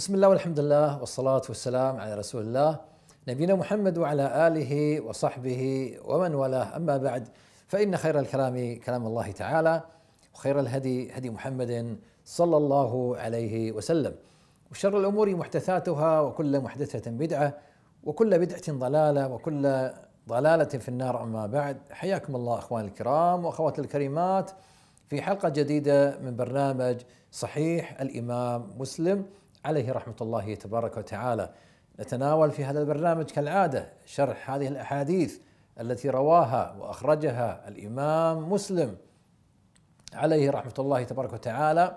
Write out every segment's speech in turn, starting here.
بسم الله والحمد لله والصلاة والسلام على رسول الله نبينا محمد وعلى آله وصحبه ومن والاه أما بعد فإن خير الكلام كلام الله تعالى وخير الهدي هدي محمد صلى الله عليه وسلم وشر الأمور محدثاتها وكل محدثة بدعة وكل بدعة ضلالة وكل ضلالة في النار أما بعد حياكم الله أخوان الكرام وأخوات الكريمات في حلقة جديدة من برنامج صحيح الإمام مسلم عليه رحمه الله تبارك وتعالى نتناول في هذا البرنامج كالعاده شرح هذه الاحاديث التي رواها واخرجها الامام مسلم عليه رحمه الله تبارك وتعالى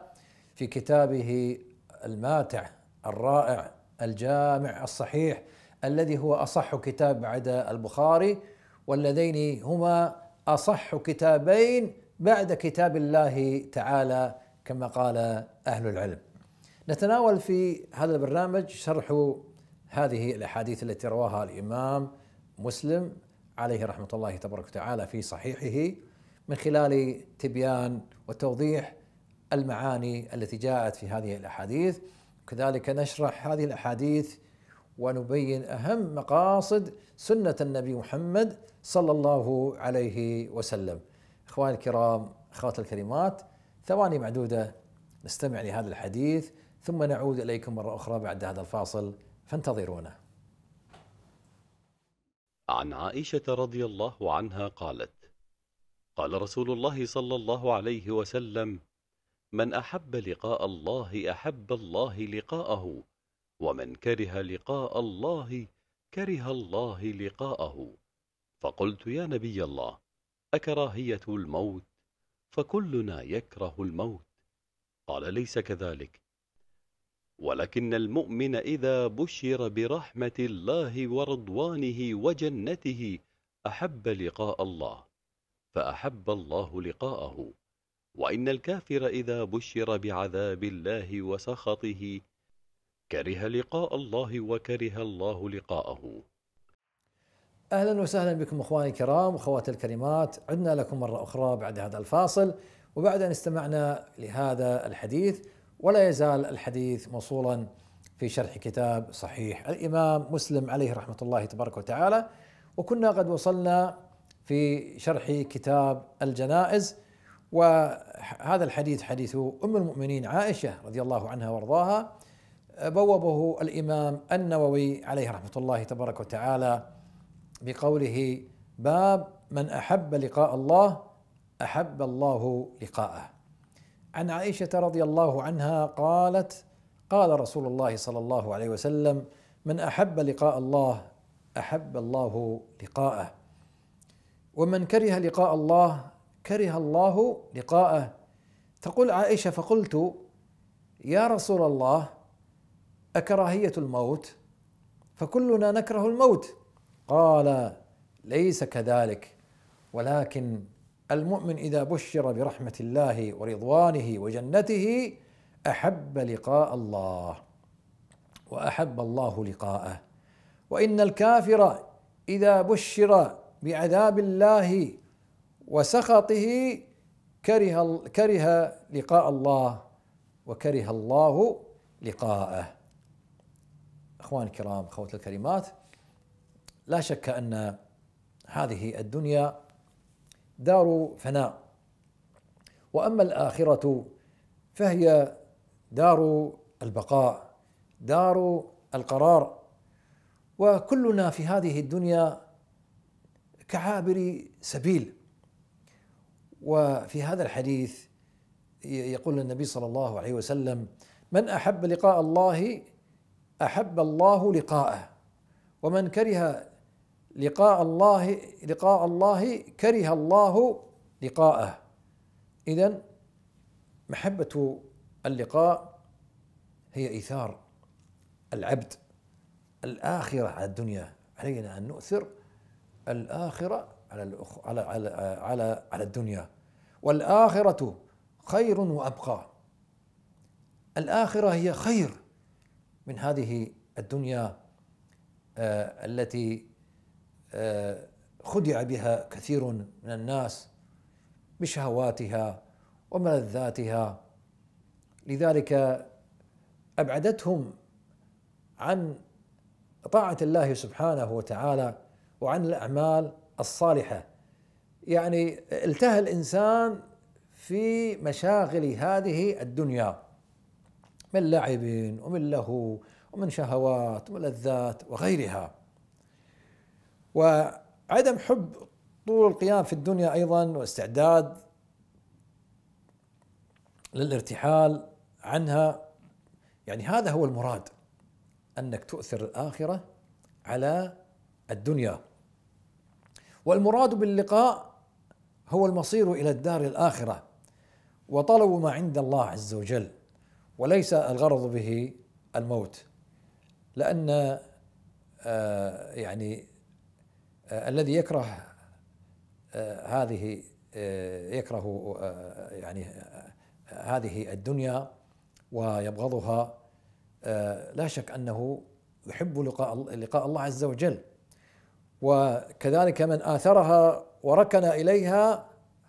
في كتابه الماتع الرائع الجامع الصحيح الذي هو اصح كتاب بعد البخاري واللذين هما اصح كتابين بعد كتاب الله تعالى كما قال اهل العلم نتناول في هذا البرنامج شرح هذه الاحاديث التي رواها الامام مسلم عليه رحمه الله تبارك وتعالى في صحيحه من خلال تبيان وتوضيح المعاني التي جاءت في هذه الاحاديث كذلك نشرح هذه الاحاديث ونبين اهم مقاصد سنه النبي محمد صلى الله عليه وسلم. اخواني الكرام اخواتي الكريمات ثواني معدوده نستمع لهذا الحديث ثم نعود اليكم مره اخرى بعد هذا الفاصل فانتظرونا. عن عائشه رضي الله عنها قالت: قال رسول الله صلى الله عليه وسلم: من احب لقاء الله احب الله لقاءه، ومن كره لقاء الله كره الله لقاءه. فقلت يا نبي الله أكراهية الموت؟ فكلنا يكره الموت. قال ليس كذلك، ولكن المؤمن إذا بشر برحمة الله ورضوانه وجنته أحب لقاء الله فأحب الله لقاءه وإن الكافر إذا بشر بعذاب الله وسخطه كره لقاء الله وكره الله لقاءه أهلا وسهلا بكم أخواني الكرام وأخواتي الكريمات عدنا لكم مرة أخرى بعد هذا الفاصل وبعد أن استمعنا لهذا الحديث ولا يزال الحديث موصولا في شرح كتاب صحيح الامام مسلم عليه رحمه الله تبارك وتعالى وكنا قد وصلنا في شرح كتاب الجنائز وهذا الحديث حديث ام المؤمنين عائشه رضي الله عنها وارضاها بوبه الامام النووي عليه رحمه الله تبارك وتعالى بقوله باب من احب لقاء الله احب الله لقاءه عن عائشه رضي الله عنها قالت قال رسول الله صلى الله عليه وسلم من احب لقاء الله احب الله لقاءه ومن كره لقاء الله كره الله لقاءه تقول عائشه فقلت يا رسول الله اكراهيه الموت فكلنا نكره الموت قال ليس كذلك ولكن المؤمن اذا بشر برحمه الله ورضوانه وجنته احب لقاء الله واحب الله لقاءه وان الكافر اذا بشر بعذاب الله وسخطه كره كره لقاء الله وكره الله لقاءه اخواني الكرام اخوتي الكريمات لا شك ان هذه الدنيا دار فناء واما الاخره فهي دار البقاء دار القرار وكلنا في هذه الدنيا كعابر سبيل وفي هذا الحديث يقول النبي صلى الله عليه وسلم من احب لقاء الله احب الله لقاءه ومن كره لقاء الله لقاء الله كره الله لقاءه إذا محبة اللقاء هي إيثار العبد الآخرة على الدنيا علينا أن نؤثر الآخرة على الأخ على على على, على الدنيا والآخرة خير وأبقى الآخرة هي خير من هذه الدنيا آه، التي خدع بها كثير من الناس بشهواتها وملذاتها لذلك ابعدتهم عن طاعه الله سبحانه وتعالى وعن الاعمال الصالحه يعني التهى الانسان في مشاغل هذه الدنيا من لعب ومن لهو ومن شهوات وملذات وغيرها وعدم حب طول القيام في الدنيا ايضا واستعداد للارتحال عنها يعني هذا هو المراد انك تؤثر الاخره على الدنيا والمراد باللقاء هو المصير الى الدار الاخره وطلب ما عند الله عز وجل وليس الغرض به الموت لان آه، يعني آه، الذي يكره آه، هذه آه، يكره يعني هذه الدنيا ويبغضها لا شك انه يحب لقاء لقاء الله عز وجل وكذلك من اثرها وركن اليها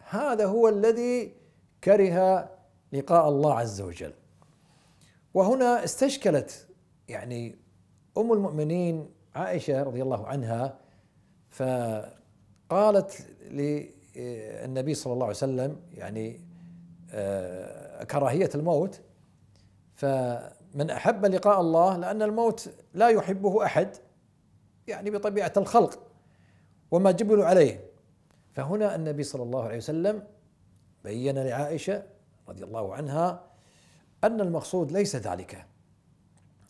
هذا هو الذي كره لقاء الله عز وجل وهنا استشكلت يعني ام المؤمنين عائشه رضي الله عنها فقالت للنبي آه، صلى الله عليه وسلم يعني آه، كراهية الموت فمن أحب لقاء الله لأن الموت لا يحبه أحد يعني بطبيعة الخلق وما جبلوا عليه فهنا النبي صلى الله عليه وسلم بين لعائشة رضي الله عنها أن المقصود ليس ذلك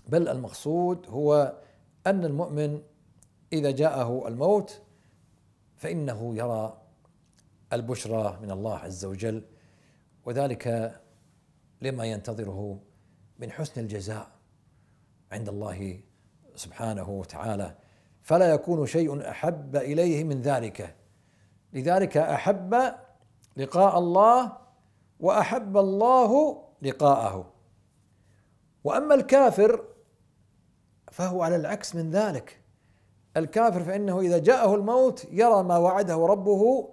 بل المقصود هو أن المؤمن إذا جاءه الموت فإنه يرى البشرى من الله عز وجل وذلك لما ينتظره من حسن الجزاء عند الله سبحانه وتعالى فلا يكون شيء احب اليه من ذلك لذلك احب لقاء الله واحب الله لقاءه واما الكافر فهو على العكس من ذلك الكافر فإنه إذا جاءه الموت يرى ما وعده ربه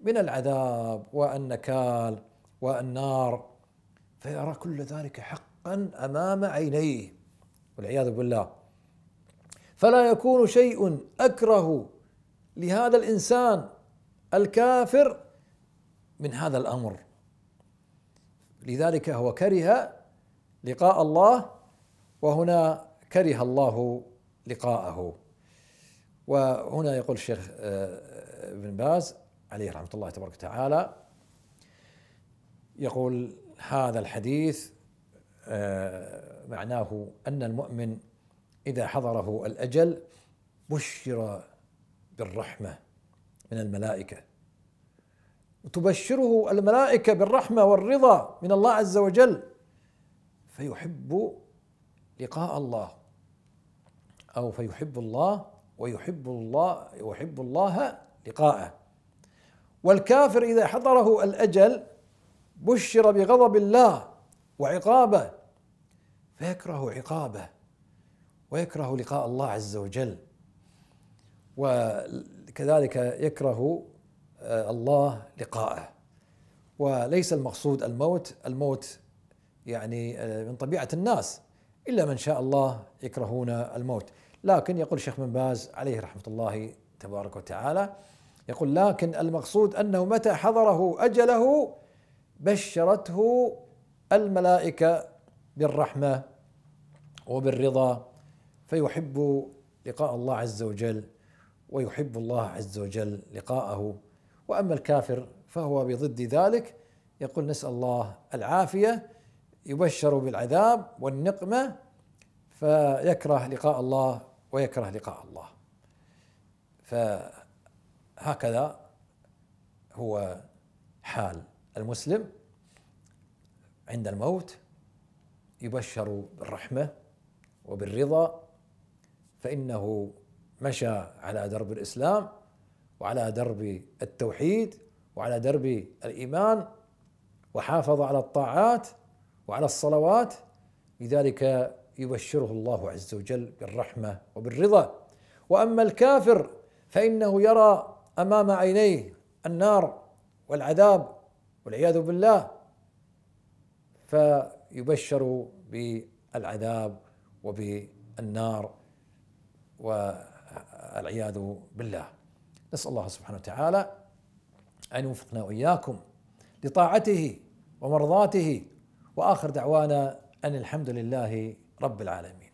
من العذاب والنكال والنار فيرى كل ذلك حقا أمام عينيه والعياذ بالله فلا يكون شيء أكره لهذا الإنسان الكافر من هذا الأمر لذلك هو كره لقاء الله وهنا كره الله لقاءه وهنا يقول الشيخ آه، ابن باز عليه رحمه الله تبارك وتعالى يقول هذا الحديث آه، معناه ان المؤمن اذا حضره الاجل بشر بالرحمه من الملائكه تبشره الملائكه بالرحمه والرضا من الله عز وجل فيحب لقاء الله او فيحب الله ويحب الله يحب الله لقاءه والكافر إذا حضره الأجل بشر بغضب الله وعقابه فيكره عقابه ويكره لقاء الله عز وجل وكذلك يكره آه، الله لقاءه وليس المقصود الموت الموت يعني آه، من طبيعة الناس إلا من شاء الله يكرهون الموت لكن يقول الشيخ بن باز عليه رحمه الله تبارك وتعالى يقول لكن المقصود انه متى حضره اجله بشرته الملائكه بالرحمه وبالرضا فيحب لقاء الله عز وجل ويحب الله عز وجل لقاءه واما الكافر فهو بضد ذلك يقول نسال الله العافيه يبشر بالعذاب والنقمه فيكره لقاء الله ويكره لقاء الله فهكذا هو حال المسلم عند الموت يبشر بالرحمه وبالرضا فانه مشى على درب الاسلام وعلى درب التوحيد وعلى درب الايمان وحافظ على الطاعات وعلى الصلوات لذلك يبشره الله عز وجل بالرحمه وبالرضا واما الكافر فانه يرى امام عينيه النار والعذاب والعياذ بالله فيبشر بالعذاب وبالنار والعياذ بالله نسال الله سبحانه وتعالى ان يوفقنا واياكم لطاعته ومرضاته واخر دعوانا ان الحمد لله رب العالمين